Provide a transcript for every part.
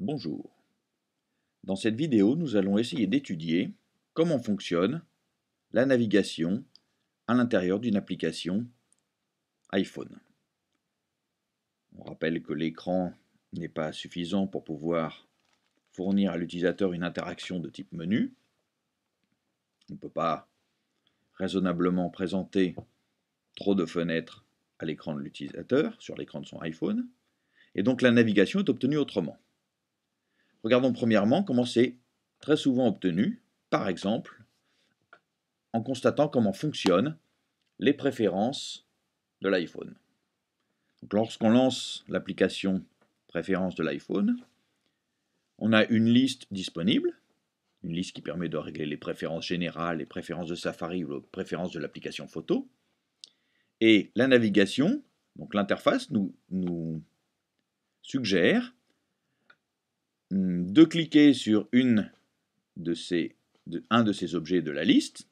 Bonjour. Dans cette vidéo, nous allons essayer d'étudier comment fonctionne la navigation à l'intérieur d'une application iPhone. On rappelle que l'écran n'est pas suffisant pour pouvoir fournir à l'utilisateur une interaction de type menu. On ne peut pas raisonnablement présenter trop de fenêtres à l'écran de l'utilisateur, sur l'écran de son iPhone. Et donc la navigation est obtenue autrement. Regardons premièrement comment c'est très souvent obtenu, par exemple, en constatant comment fonctionnent les préférences de l'iPhone. Lorsqu'on lance l'application préférences de l'iPhone, on a une liste disponible, une liste qui permet de régler les préférences générales, les préférences de Safari ou les préférences de l'application photo. Et la navigation, donc l'interface, nous, nous suggère Mm, de cliquer sur un de ces objets de la liste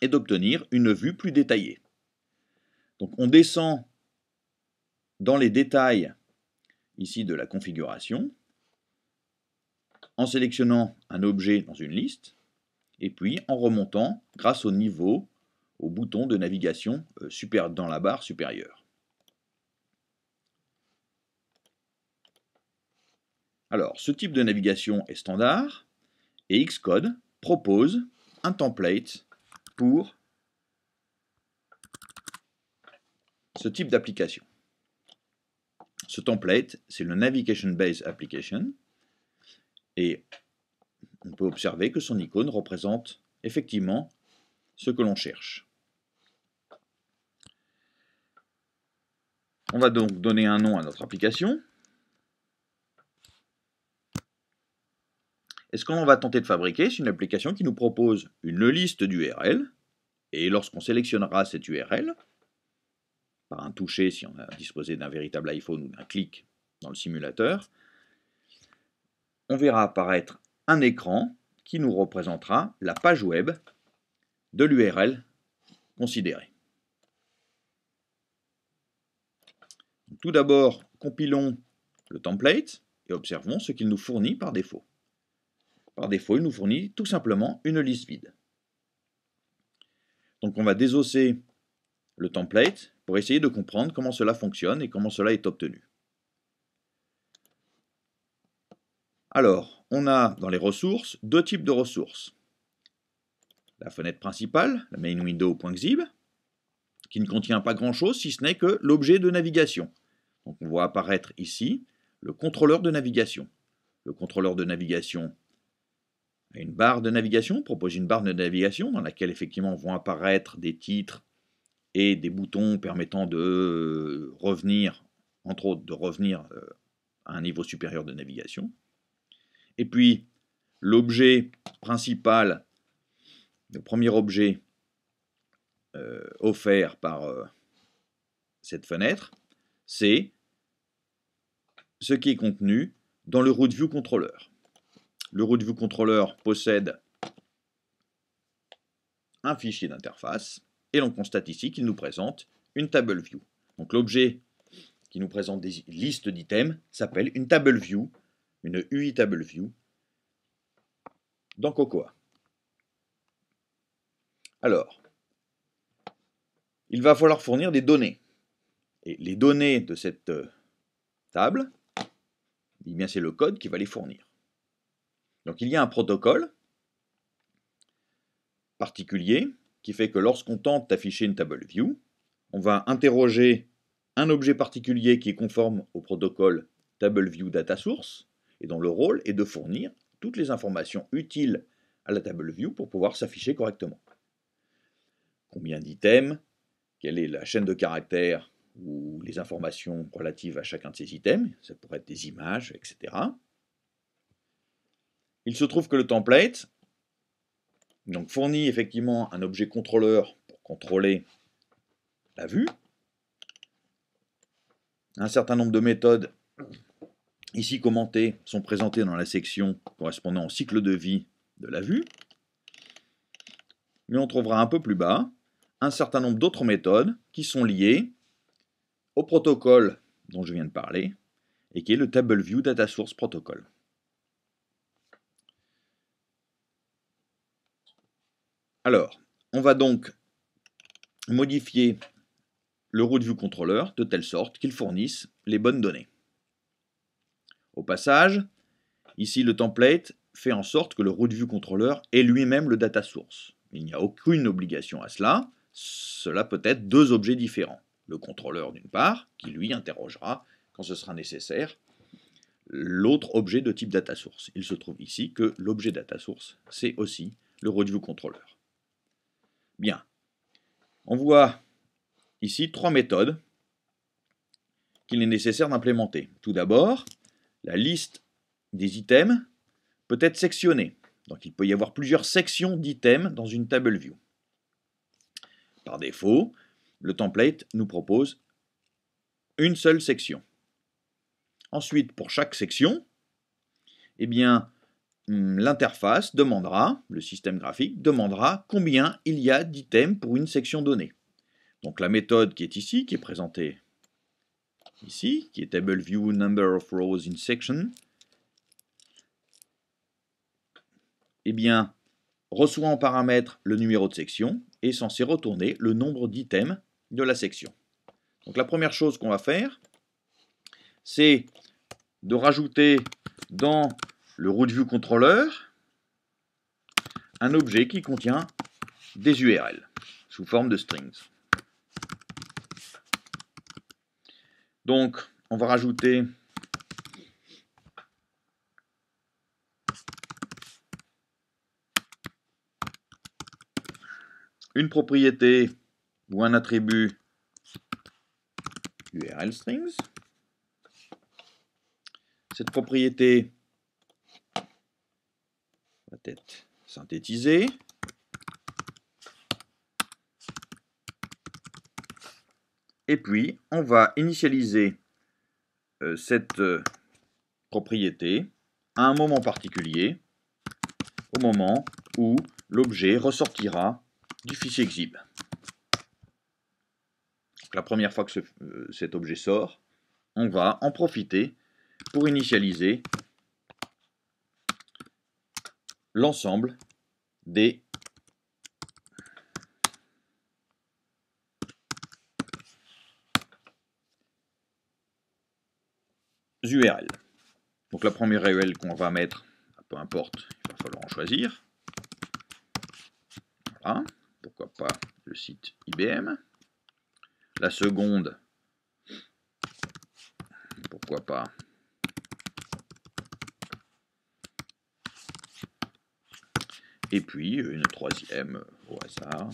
et d'obtenir une vue plus détaillée. Donc on descend dans les détails ici de la configuration en sélectionnant un objet dans une liste et puis en remontant grâce au niveau, au bouton de navigation euh, super, dans la barre supérieure. Alors, ce type de navigation est standard et Xcode propose un template pour ce type d'application. Ce template, c'est le Navigation Based Application et on peut observer que son icône représente effectivement ce que l'on cherche. On va donc donner un nom à notre application. Et ce qu'on va tenter de fabriquer, c'est une application qui nous propose une liste d'URL. Et lorsqu'on sélectionnera cette URL, par un toucher si on a disposé d'un véritable iPhone ou d'un clic dans le simulateur, on verra apparaître un écran qui nous représentera la page web de l'URL considérée. Tout d'abord, compilons le template et observons ce qu'il nous fournit par défaut. Par défaut, il nous fournit tout simplement une liste vide. Donc on va désosser le template pour essayer de comprendre comment cela fonctionne et comment cela est obtenu. Alors, on a dans les ressources deux types de ressources. La fenêtre principale, la main window.xib, qui ne contient pas grand-chose si ce n'est que l'objet de navigation. Donc on voit apparaître ici le contrôleur de navigation. Le contrôleur de navigation une barre de navigation, propose une barre de navigation dans laquelle effectivement vont apparaître des titres et des boutons permettant de euh, revenir, entre autres, de revenir euh, à un niveau supérieur de navigation. Et puis, l'objet principal, le premier objet euh, offert par cette fenêtre, c'est ce qui est contenu dans le route view controller. Le route view controller possède un fichier d'interface et l'on constate ici qu'il nous présente une table view. Donc l'objet qui nous présente des listes d'items s'appelle une table view, une UI table view dans Cocoa. Alors, il va falloir fournir des données. Et les données de cette euh, table, eh bien c'est le code qui va les fournir. Donc il y a un protocole particulier qui fait que lorsqu'on tente d'afficher une table view, on va interroger un objet particulier qui est conforme au protocole table view Data Source et dont le rôle est de fournir toutes les informations utiles à la table view pour pouvoir s'afficher correctement. Combien d'items Quelle est la chaîne de caractères ou les informations relatives à chacun de ces items Ça pourrait être des images, etc il se trouve que le template donc, fournit effectivement un objet contrôleur pour contrôler la vue, un certain nombre de méthodes ici commentées sont présentées dans la section correspondant au cycle de vie de la vue. Mais on trouvera un peu plus bas un certain nombre d'autres méthodes qui sont liées au protocole dont je viens de parler et qui est le TableView Data Source Protocol. Alors, on va donc modifier le route de telle sorte qu'il fournisse les bonnes données. Au passage, ici le template fait en sorte que le route view est lui-même le data source. Il n'y a aucune obligation à cela, cela peut être deux objets différents. Le contrôleur d'une part, qui lui interrogera quand ce sera nécessaire, l'autre objet de type data source. Il se trouve ici que l'objet data source, c'est aussi le route Bien. On voit ici trois méthodes qu'il est nécessaire d'implémenter. Tout d'abord, la liste des items peut être sectionnée. Donc il peut y avoir plusieurs sections d'items dans une table view. Par défaut, le template nous propose une seule section. Ensuite, pour chaque section, eh bien, Hum, l'interface demandera, le système graphique demandera combien il y a d'items pour une section donnée. Donc la méthode qui est ici, qui est présentée ici, qui est view number of rows in section, eh bien, reçoit en paramètre le numéro de section et est censé retourner le nombre d'items de la section. Donc la première chose qu'on va faire, c'est de rajouter dans le route controller, un objet qui contient des URL sous forme de strings. Donc, on va rajouter une propriété ou un attribut URL strings. Cette propriété synthétisé. synthétiser, Et puis, on va initialiser euh, cette euh, propriété à un moment particulier, au moment où l'objet ressortira du fichier exib. la première fois que euh, cet objet sort, on va en profiter pour initialiser l'ensemble des URL. Donc la première URL qu'on va mettre, peu importe, il va falloir en choisir. Voilà, pourquoi pas le site IBM. La seconde, pourquoi pas Et puis euh, une troisième euh, au hasard.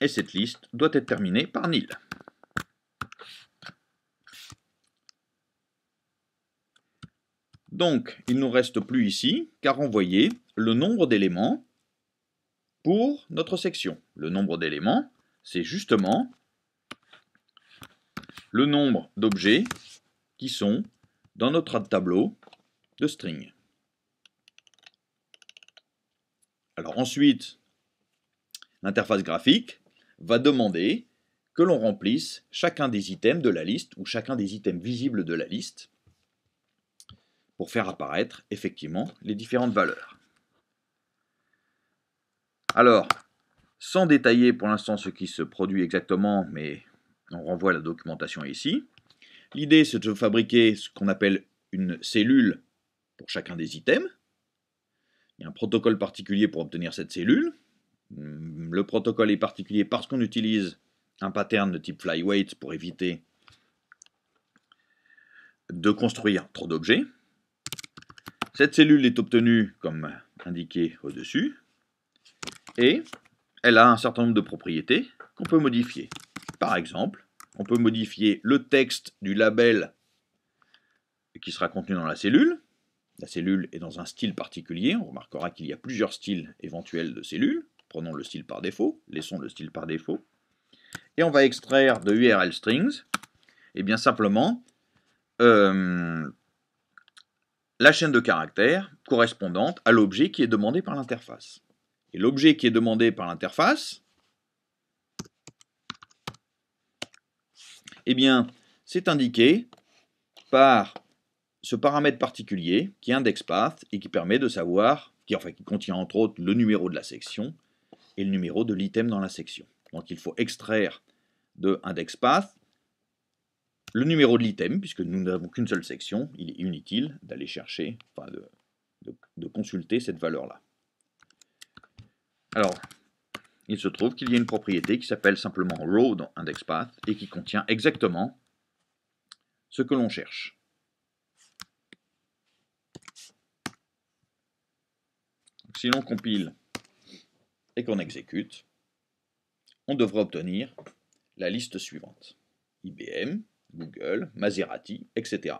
Et cette liste doit être terminée par nil. Donc, il ne nous reste plus ici qu'à renvoyer le nombre d'éléments pour notre section. Le nombre d'éléments, c'est justement le nombre d'objets qui sont dans notre tableau de string. Alors ensuite, l'interface graphique va demander que l'on remplisse chacun des items de la liste ou chacun des items visibles de la liste pour faire apparaître effectivement les différentes valeurs. Alors, sans détailler pour l'instant ce qui se produit exactement, mais on renvoie la documentation ici. L'idée, c'est de fabriquer ce qu'on appelle une cellule pour chacun des items. Il y a un protocole particulier pour obtenir cette cellule. Hmm, le protocole est particulier parce qu'on utilise un pattern de type flyweight pour éviter de construire trop d'objets. Cette cellule est obtenue comme indiqué au-dessus et elle a un certain nombre de propriétés qu'on peut modifier par exemple, on peut modifier le texte du label qui sera contenu dans la cellule. La cellule est dans un style particulier, on remarquera qu'il y a plusieurs styles éventuels de cellules. Prenons le style par défaut, laissons le style par défaut. Et on va extraire de URL strings, et bien simplement, euh, la chaîne de caractères correspondante à l'objet qui est demandé par l'interface. Et l'objet qui est demandé par l'interface, Eh bien, c'est indiqué par ce paramètre particulier qui est indexPath et qui permet de savoir, qui, enfin, qui contient entre autres le numéro de la section et le numéro de l'item dans la section. Donc il faut extraire de indexPath le numéro de l'item, puisque nous n'avons qu'une seule section, il est inutile d'aller chercher, enfin de, de consulter cette valeur-là. Alors, il se trouve qu'il y a une propriété qui s'appelle simplement row dans IndexPath et qui contient exactement ce que l'on cherche. si l'on compile et qu'on exécute, on devrait obtenir la liste suivante. IBM, Google, Maserati, etc.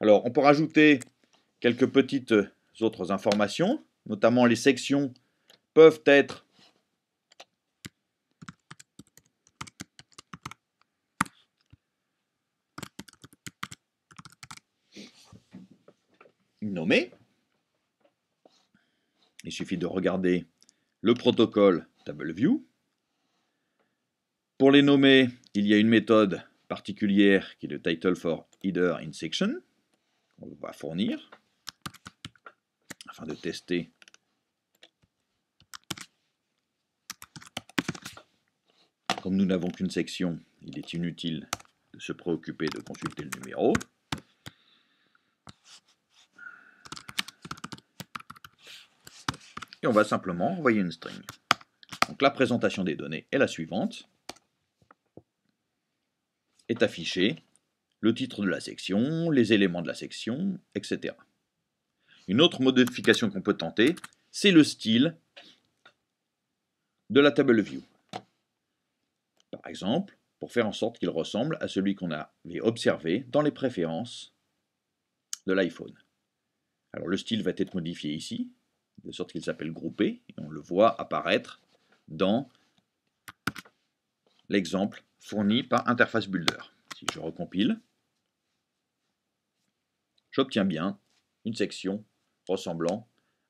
Alors, on peut rajouter quelques petites autres informations, notamment les sections peuvent être nommés. Il suffit de regarder le protocole view. Pour les nommer, il y a une méthode particulière qui est le title for header in section. On va fournir afin de tester nous n'avons qu'une section, il est inutile de se préoccuper de consulter le numéro. Et on va simplement envoyer une string. Donc la présentation des données est la suivante. Est affiché le titre de la section, les éléments de la section, etc. Une autre modification qu'on peut tenter, c'est le style de la table view par exemple, pour faire en sorte qu'il ressemble à celui qu'on avait observé dans les préférences de l'iPhone. Alors le style va être modifié ici, de sorte qu'il s'appelle groupé, et on le voit apparaître dans l'exemple fourni par Interface Builder. Si je recompile, j'obtiens bien une section ressemblant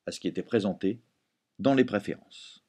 à ce qui était présenté dans les préférences.